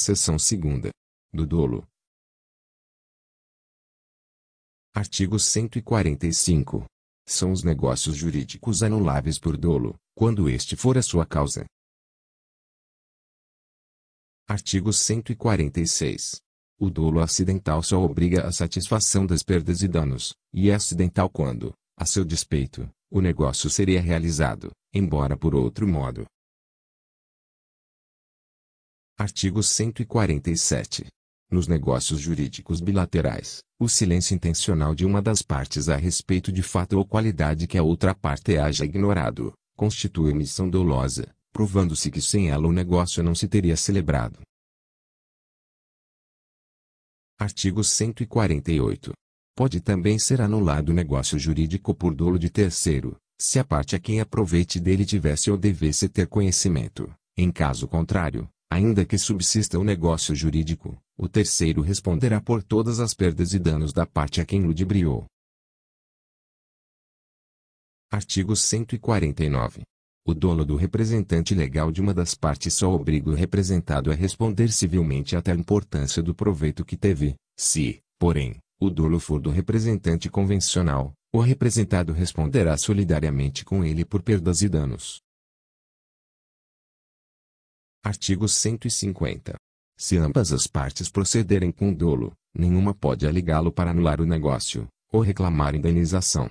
Seção segunda. Do dolo. Artigo 145. São os negócios jurídicos anuláveis por dolo, quando este for a sua causa. Artigo 146. O dolo acidental só obriga à satisfação das perdas e danos, e é acidental quando, a seu despeito, o negócio seria realizado, embora por outro modo. Artigo 147. Nos negócios jurídicos bilaterais, o silêncio intencional de uma das partes a respeito de fato ou qualidade que a outra parte haja ignorado, constitui omissão dolosa, provando-se que sem ela o negócio não se teria celebrado. Artigo 148. Pode também ser anulado o negócio jurídico por dolo de terceiro, se a parte a quem aproveite dele tivesse ou devesse ter conhecimento. Em caso contrário, Ainda que subsista o negócio jurídico, o terceiro responderá por todas as perdas e danos da parte a quem ludibriou. Artigo 149. O dono do representante legal de uma das partes só obriga o representado a responder civilmente até a importância do proveito que teve, se, porém, o dolo for do representante convencional, o representado responderá solidariamente com ele por perdas e danos. Artigo 150. Se ambas as partes procederem com dolo, nenhuma pode alegá-lo para anular o negócio, ou reclamar indenização.